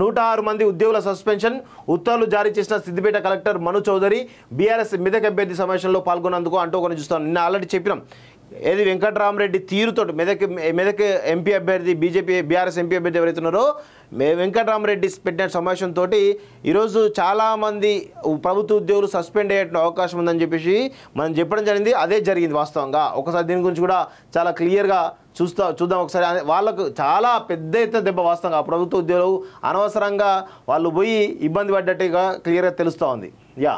నూట ఆరు మంది ఉద్యోగుల సస్పెన్షన్ ఉత్తర్వులు జారీ చేసిన సిద్దిపేట కలెక్టర్ మను చౌదరి బీఆర్ఎస్ మెదక్ అభ్యర్థి సమావేశంలో పాల్గొన్నందుకు అంటూ కొన్ని చూస్తాను నిన్న ఆల్రెడీ చెప్పినాం ఏది వెంకట్రామరెడ్డి తీరుతో మెదక్ మెదక్ ఎంపీ అభ్యర్థి బీజేపీ బీఆర్ఎస్ ఎంపీ అభ్యర్థి ఎవరైతున్నారో వెంకట్రామరెడ్డి పెట్టిన సమావేశంతో ఈరోజు చాలామంది ప్రభుత్వ ఉద్యోగులు సస్పెండ్ అయ్యే అవకాశం ఉందని చెప్పేసి మనం చెప్పడం జరిగింది అదే జరిగింది వాస్తవంగా ఒకసారి దీని గురించి కూడా చాలా క్లియర్గా చూస్తా చూద్దాం ఒకసారి వాళ్ళకు చాలా పెద్ద ఎత్తున దెబ్బ వాస్తవంగా ప్రభుత్వ ఉద్యోగులు అనవసరంగా వాళ్ళు పోయి ఇబ్బంది పడ్డట్టుగా క్లియర్గా తెలుస్తూ ఉంది యా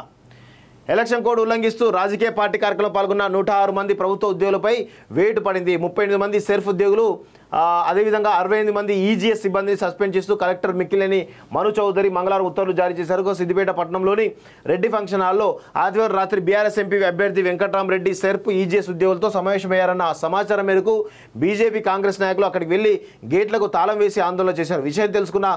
ఎలక్షన్ కోడ్ ఉల్లంఘిస్తూ రాజకీయ పార్టీ కార్యక్రమంలో పాల్గొన్న నూట మంది ప్రభుత్వ ఉద్యోగులపై వేటు పడింది ముప్పై మంది సెల్ఫ్ ఉద్యోగులు అదేవిధంగా అరవై ఎనిమిది మంది ఈజీఎస్ e సిబ్బందిని సస్పెండ్ చేస్తూ కలెక్టర్ మిక్కిలేని మను చౌదరి మంగళవారం ఉత్తర్వులు జారీ చేశారు సిద్దిపేట పట్టణంలోని రెడ్డి ఫంక్షన్ హాల్లో ఆదివారం రాత్రి బీఆర్ఎస్ ఎంపీ అభ్యర్థి వెంకటరామరెడ్డి సెర్ప్ ఈజీఎస్ e ఉద్యోగులతో సమావేశమయ్యారన్న సమాచారం మేరకు బీజేపీ కాంగ్రెస్ నాయకులు అక్కడికి వెళ్లి గేట్లకు తాళం వేసి ఆందోళన చేశారు విషయం తెలుసుకున్న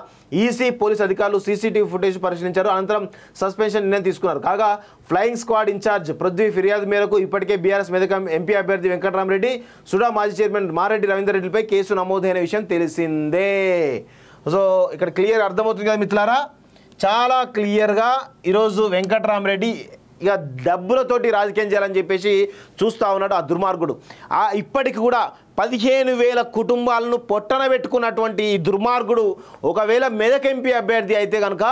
ఈసీ e పోలీస్ అధికారులు సీసీటీవీ ఫుటేజ్ పరిశీలించారు అనంతరం సస్పెన్షన్ నిర్ణయం తీసుకున్నారు కాగా ఫ్లయింగ్ స్క్వాడ్ ఇన్ఛార్జ్ పృథ్వీ ఫిర్యాదు మేరకు ఇప్పటికే బీఆర్ఎస్ మెదక ఎంపీ అభ్యర్థి వెంకటరామరెడ్డి సుడా మాజీ చైర్మన్ మారెడ్డి రవీందర్ రెడ్డిపై కేసు కేసు నమోదైన విషయం తెలిసిందే సో ఇక్కడ క్లియర్ అర్థమవుతుంది కదా మిత్రులారా చాలా క్లియర్గా ఈరోజు వెంకట్రామరెడ్డి ఇక డబ్బులతోటి రాజకీయం చేయాలని చెప్పేసి చూస్తూ ఉన్నాడు ఆ దుర్మార్గుడు ఇప్పటికి కూడా పదిహేను వేల కుటుంబాలను పొట్టన పెట్టుకున్నటువంటి ఈ దుర్మార్గుడు ఒకవేళ మెదక్ ఎంపీ అభ్యర్థి అయితే కనుక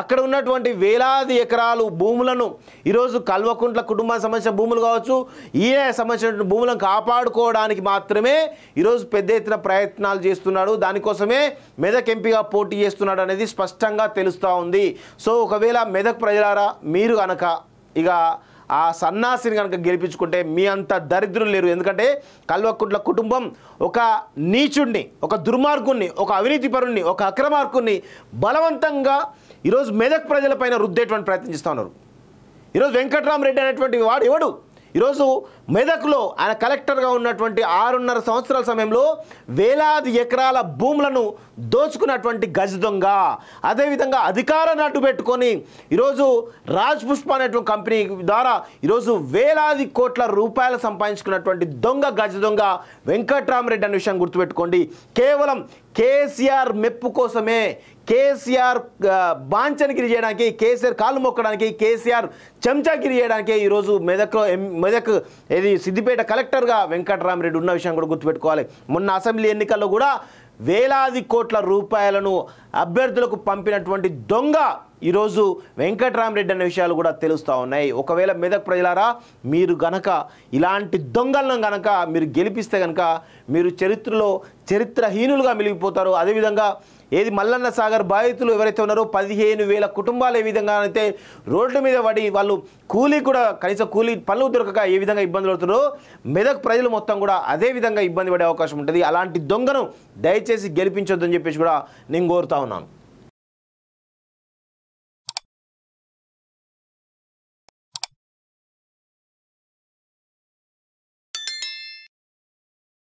అక్కడ ఉన్నటువంటి వేలాది ఎకరాలు భూములను ఈరోజు కల్వకుంట్ల కుటుంబానికి సంబంధించిన భూములు కావచ్చు ఈయన సంబంధించిన భూములను కాపాడుకోవడానికి మాత్రమే ఈరోజు పెద్ద ఎత్తున ప్రయత్నాలు చేస్తున్నాడు దానికోసమే మెదక్ ఎంపీగా పోటీ చేస్తున్నాడు అనేది స్పష్టంగా తెలుస్తూ ఉంది సో ఒకవేళ మెదక్ ప్రజలారా మీరు కనుక ఇక ఆ సన్నాసిని కనుక గెలిపించుకుంటే మీ అంత దరిద్రులు లేరు ఎందుకంటే కల్వకుంట్ల కుటుంబం ఒక నీచుణ్ణి ఒక దుర్మార్గుణ్ణి ఒక అవినీతిపరుణ్ణి ఒక అక్రమార్కుణ్ణి బలవంతంగా ఈరోజు మెదక్ ప్రజలపైన రుద్దేటువంటి ప్రయత్నం చేస్తూ ఉన్నారు ఈరోజు వెంకట్రామరెడ్డి అనేటువంటి వాడు ఎవడు ఈరోజు మెదక్లో ఆయన కలెక్టర్గా ఉన్నటువంటి ఆరున్నర సంవత్సరాల సమయంలో వేలాది ఎకరాల భూములను దోచుకున్నటువంటి గజ దొంగ అదేవిధంగా అధికారాన్ని అడ్డు పెట్టుకొని ఈరోజు రాజ్ పుష్ప అనేటువంటి కంపెనీ ద్వారా ఈరోజు వేలాది కోట్ల రూపాయలు సంపాదించుకున్నటువంటి దొంగ గజ దొంగ వెంకట్రామరెడ్డి అనే విషయం గుర్తుపెట్టుకోండి కేవలం కేసీఆర్ మెప్పు కోసమే కేసీఆర్ బాంచనగిరి చేయడానికి కేసీఆర్ కాళ్ళు మొక్కడానికి కేసీఆర్ చెంచాగిరి చేయడానికి ఈరోజు మెదక్లో మెదక్ ఇది సిద్దిపేట కలెక్టర్గా వెంకటరామరెడ్డి ఉన్న విషయం కూడా గుర్తుపెట్టుకోవాలి మొన్న అసెంబ్లీ ఎన్నికల్లో కూడా వేలాది కోట్ల రూపాయలను అభ్యర్థులకు పంపినటువంటి దొంగ ఈరోజు వెంకట్రామరెడ్డి అనే విషయాలు కూడా తెలుస్తూ ఉన్నాయి ఒకవేళ మెదక్ ప్రజలారా మీరు గనక ఇలాంటి దొంగలను గనక మీరు గెలిపిస్తే గనక మీరు చరిత్రలో చరిత్రహీనులుగా మిలిగిపోతారు అదేవిధంగా ఏది మల్లన్న సాగర్ బాధితులు ఎవరైతే ఉన్నారో పదిహేను వేల కుటుంబాలు ఏ విధంగా అయితే రోడ్ల మీద పడి వాళ్ళు కూలీ కూడా కనీసం కూలీ పనులు దొరకక ఏ విధంగా ఇబ్బందులు పడుతున్నారో మెదక్ ప్రజలు మొత్తం కూడా అదే విధంగా ఇబ్బంది పడే అవకాశం ఉంటుంది అలాంటి దొంగను దయచేసి గెలిపించొద్దని చెప్పేసి కూడా నేను కోరుతా ఉన్నాను